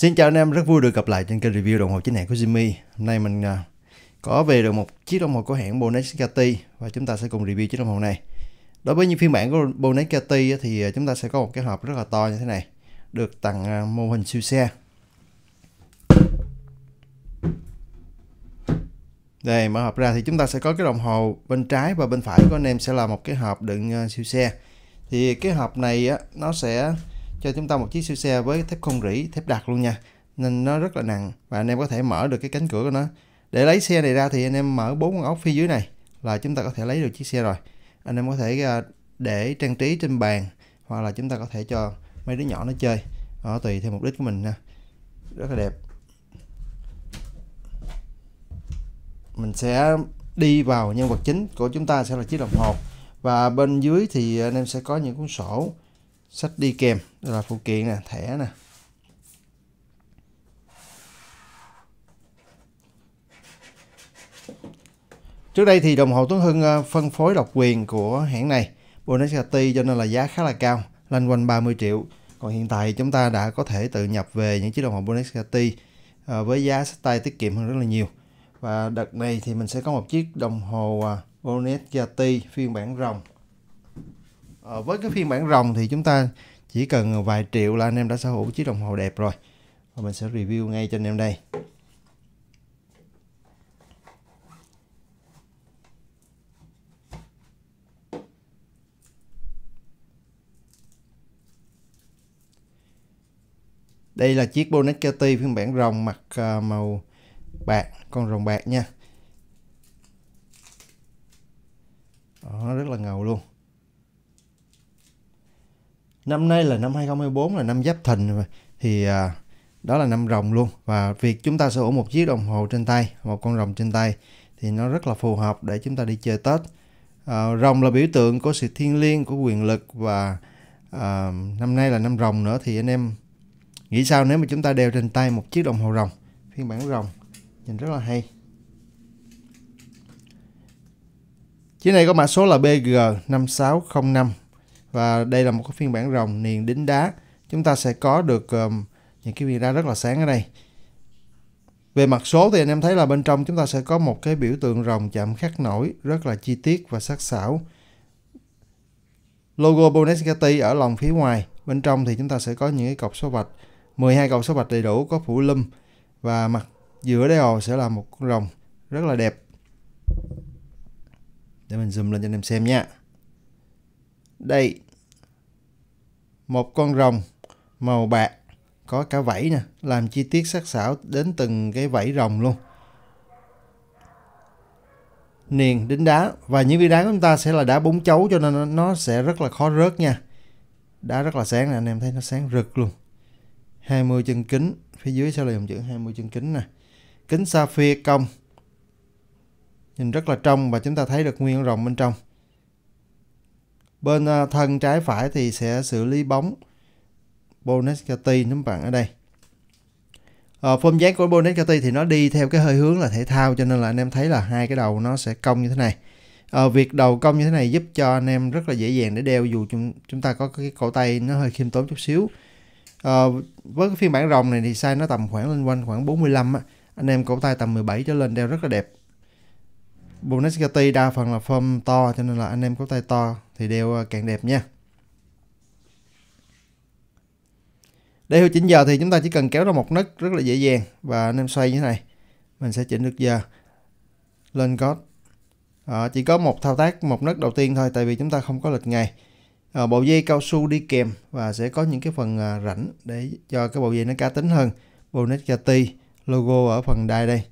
Xin chào anh em, rất vui được gặp lại trên kênh review đồng hồ chính hãng của Jimmy. Hôm nay mình à, có về được một chiếc đồng hồ của hãng Bonacati và chúng ta sẽ cùng review chiếc đồng hồ này. Đối với những phiên bản của Bonacati thì à, chúng ta sẽ có một cái hộp rất là to như thế này, được tặng à, mô hình siêu xe. Đây, mở hộp ra thì chúng ta sẽ có cái đồng hồ bên trái và bên phải của anh em sẽ là một cái hộp đựng siêu xe. Thì cái hộp này nó sẽ cho chúng ta một chiếc siêu xe với thép không rỉ, thép đặc luôn nha. Nên nó rất là nặng và anh em có thể mở được cái cánh cửa của nó. Để lấy xe này ra thì anh em mở bốn con ốc phía dưới này là chúng ta có thể lấy được chiếc xe rồi. Anh em có thể à, để trang trí trên bàn hoặc là chúng ta có thể cho mấy đứa nhỏ nó chơi. Đó, tùy theo mục đích của mình nha. Rất là đẹp. Mình sẽ đi vào nhân vật chính của chúng ta sẽ là chiếc đồng hồ và bên dưới thì anh em sẽ có những cuốn sổ sách đi kèm đây là phụ kiện nè thẻ nè trước đây thì đồng hồ Tuấn Hưng ờ, phân phối độc quyền của hãng này Bonacati cho nên là giá khá là cao lanh quanh 30 triệu còn hiện tại chúng ta đã có thể tự nhập về những chiếc đồng hồ Bonacati ờ, với giá sách tay tiết kiệm hơn rất là nhiều và đợt này thì mình sẽ có một chiếc đồng hồ ờ, Bonacati phiên bản rồng à, với cái phiên bản rồng thì chúng ta chỉ cần vài triệu là anh em đã sở hữu chiếc đồng hồ đẹp rồi và mình sẽ review ngay cho anh em đây Đây là chiếc Bonacati phiên bản rồng mặt à, màu bạc, con rồng bạc nha. Đó, rất là ngầu luôn năm nay là năm 2024 là năm Giáp Thìn thì à, đó là năm rồng luôn và việc chúng ta sở hữu một chiếc đồng hồ trên tay một con rồng trên tay thì nó rất là phù hợp để chúng ta đi chơi Tết à, rồng là biểu tượng của sự thiêng liêng của quyền lực và à, năm nay là năm rồng nữa thì anh em nghĩ sao nếu mà chúng ta đeo trên tay một chiếc đồng hồ rồng phiên bản rồng nhìn rất là hay chiếc này có mã số là BG 5605 và đây là một cái phiên bản rồng niền đính đá chúng ta sẽ có được um, những cái viên đá rất là sáng ở đây về mặt số thì anh em thấy là bên trong chúng ta sẽ có một cái biểu tượng rồng chạm khắc nổi rất là chi tiết và sắc sảo logo Bonescati ở lòng phía ngoài bên trong thì chúng ta sẽ có những cái cọc số vạch 12 cọc số vạch đầy đủ có phủ lum và mặt giữa đeo sẽ là một con rồng rất là đẹp để mình zoom lên cho anh em xem nha đây một con rồng màu bạc có cả vảy nè làm chi tiết sắc sảo đến từng cái vảy rồng luôn niền đến đá và những viên đá của chúng ta sẽ là đá bốn chấu cho nên nó sẽ rất là khó rớt nha đá rất là sáng nè anh em thấy nó sáng rực luôn 20 chân kính phía dưới sẽ là dòng chữ 20 chân kính nè kính sapphire công nhìn rất là trong và chúng ta thấy được nguyên rồng bên trong bên à, thân trái phải thì sẽ xử lý bóng Bonetcati nắm bạn ở đây à, form dáng của Bonetcati thì nó đi theo cái hơi hướng là thể thao cho nên là anh em thấy là hai cái đầu nó sẽ cong như thế này à, việc đầu cong như thế này giúp cho anh em rất là dễ dàng để đeo dù chúng, chúng ta có cái cổ tay nó hơi khiêm tốn chút xíu à, với cái phiên bản rồng này thì size nó tầm khoảng lên quanh khoảng 45 á anh em cổ tay tầm 17 trở lên đeo rất là đẹp Bugatti đa phần là form to cho nên là anh em có tay to thì đeo à, càng đẹp nha. Để hiệu chỉnh giờ thì chúng ta chỉ cần kéo ra một nấc rất là dễ dàng và anh em xoay như thế này. Mình sẽ chỉnh được giờ lên gót. À, ờ, chỉ có một thao tác một nấc đầu tiên thôi tại vì chúng ta không có lịch ngày. À, bộ dây cao su đi kèm và sẽ có những cái phần à, rãnh để cho cái bộ dây nó cá tính hơn. Bugatti logo ở phần đai đây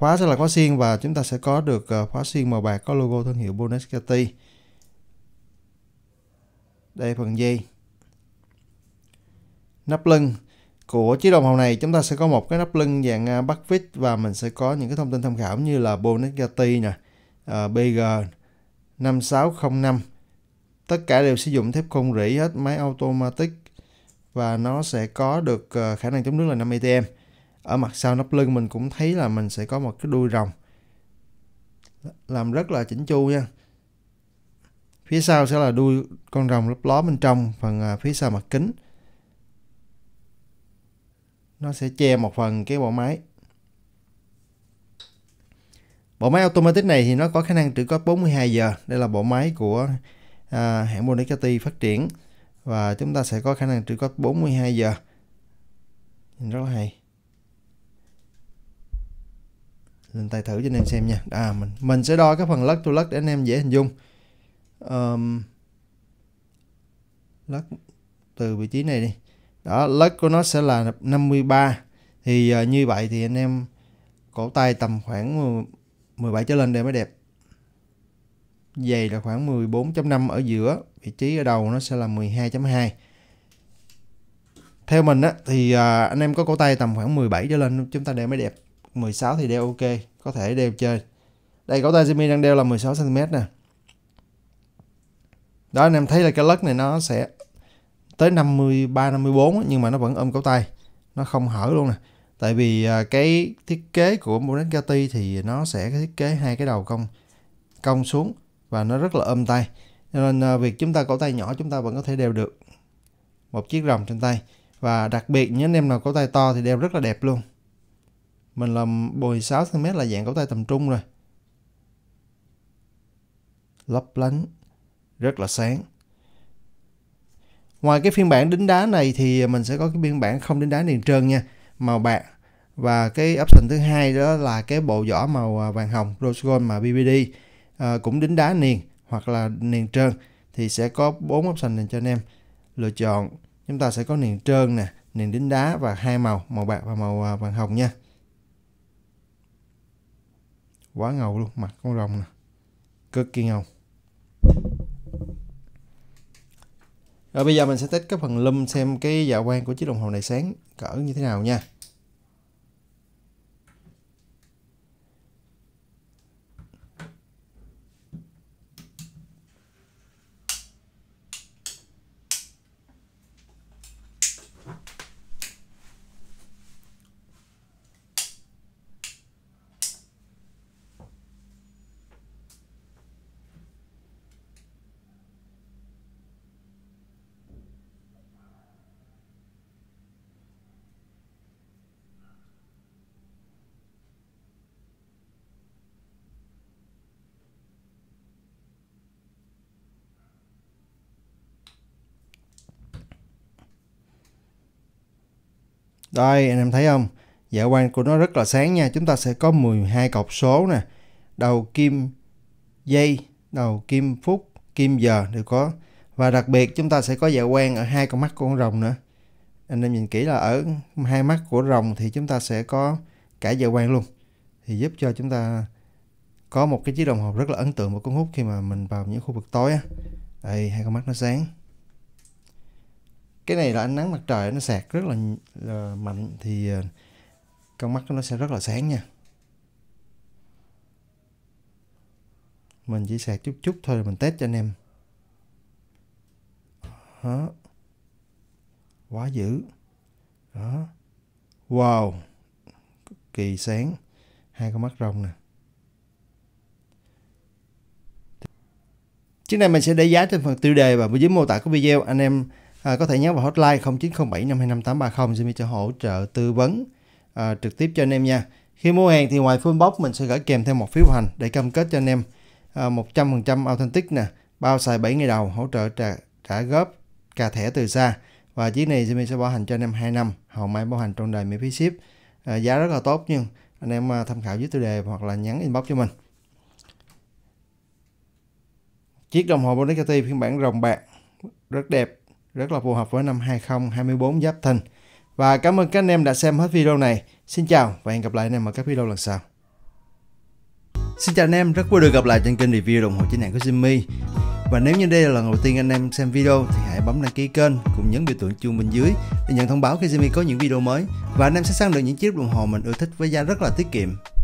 khóa sẽ là khóa xiên và chúng ta sẽ có được ờ, khóa xiên màu bạc có logo thương hiệu Bonescati đây phần dây nắp lưng của chiếc đồng hồ này chúng ta sẽ có một cái nắp lưng dạng ờ, bắt vít và mình sẽ có những cái thông tin tham khảo như là Bonescati nè ờ, BG 5605 tất cả đều sử dụng thép không rỉ hết máy automatic và nó sẽ có được khả năng chống nước là 5 ATM ở mặt sau nắp lưng mình cũng thấy là mình sẽ có một cái đuôi rồng làm rất là chỉnh chu nha phía sau sẽ là đuôi con rồng lấp ló bên trong phần à, phía sau mặt kính nó sẽ che một phần cái bộ máy bộ máy automatic này thì nó có khả năng trữ cóp 42 giờ đây là bộ máy của à, hãng Bonacati phát triển và chúng ta sẽ có khả năng trữ cóp 42 giờ rất là hay lên tay thử cho anh em xem nha à mình mình sẽ đo cái phần lắc to lắc để anh em dễ hình dung um, lắc từ vị trí này đi đó lắc của nó sẽ là 53 thì uh, như vậy thì anh em cổ tay tầm khoảng 17 trở lên đây mới đẹp dày là khoảng 14.5 ở giữa vị trí ở đầu nó sẽ là 12.2 theo mình á thì ờ, anh em có cổ tay tầm khoảng 17 trở lên chúng ta để mới đẹp 16 thì đeo ok có thể đeo chơi đây cổ tay Jimmy đang đeo là 16 cm nè đó anh em thấy là cái lất này nó sẽ tới 53 54 nhưng mà nó vẫn ôm cổ tay nó không hở luôn nè tại vì à, cái thiết kế của Bugatti thì nó sẽ thiết kế hai cái đầu cong cong xuống và nó rất là ôm tay nên à, việc chúng ta cổ tay nhỏ chúng ta vẫn có thể đeo được một chiếc rồng trên tay và đặc biệt những anh em nào cổ tay to thì đeo rất là đẹp luôn mình làm bồi 6 cm là dạng cấu tay tầm trung rồi lấp lánh rất là sáng ngoài cái phiên bản đính đá này thì mình sẽ có cái phiên bản không đính đá liền trơn nha màu bạc và cái option thứ hai đó là cái bộ vỏ màu à, vàng hồng rose gold mà BBD à, cũng đính đá niền hoặc là niền trơn thì sẽ có bốn option này cho anh em lựa chọn chúng ta sẽ có niền trơn nè niền đính đá và hai màu màu bạc và màu à, vàng hồng nha quá ngầu luôn mặt con rồng nè cực kỳ ngầu rồi bây giờ mình sẽ test cái phần lum xem cái dạ quang của chiếc đồng hồ này sáng cỡ như thế nào nha Đây, anh em thấy không? Dạ quan của nó rất là sáng nha. Chúng ta sẽ có 12 cọc số nè. Đầu kim giây, đầu kim phút, kim giờ đều có. Và đặc biệt chúng ta sẽ có dạ quan ở hai con mắt của con rồng nữa. Anh em nhìn kỹ là ở hai mắt của rồng thì chúng ta sẽ có cả dạ quan luôn. Thì giúp cho chúng ta có một cái chiếc đồng hồ rất là ấn tượng của con hút khi mà mình vào những khu vực tối á. Đây, hai con mắt nó sáng cái này là ánh nắng mặt trời nó sạc rất là, là mạnh thì ờ, con mắt nó sẽ rất là sáng nha mình chỉ sạc chút chút thôi mình test cho anh em đó quá dữ đó wow kỳ sáng hai con mắt rồng nè chiếc này mình sẽ để giá trên phần tiêu đề và dưới mô tả của video anh em À, có thể nhắn vào hotline 0907 525 xin cho hỗ trợ tư vấn à, trực tiếp cho anh em nha. Khi mua hàng thì ngoài full box mình sẽ gửi kèm thêm một phiếu hành để cam kết cho anh em à, 100% authentic nè, bao xài 7 ngày đầu, hỗ trợ trả, trả góp cà thẻ từ xa. Và chiếc này Jimmy sẽ bảo hành cho anh em 2 năm, hầu mai bảo hành trong đời miễn phí ship. À, giá rất là tốt nhưng anh em à, tham khảo dưới tiêu đề hoặc là nhắn inbox cho mình. Chiếc đồng hồ Bonicative phiên bản rồng bạc rất đẹp rất là phù hợp với năm 2024 Giáp Thìn. Và cảm ơn các anh em đã xem hết video này. Xin chào và hẹn gặp lại anh em ở các video lần sau. Xin chào anh em, rất vui được gặp lại trên kênh review đồng hồ chính hãng của Jimmy. Và nếu như đây là lần đầu tiên anh em xem video thì hãy bấm đăng ký kênh cùng nhấn biểu tượng chuông bên dưới để nhận thông báo khi Jimmy có những video mới. Và anh em sẽ săn được những chiếc đồng hồ mình ưa thích với giá rất là tiết kiệm.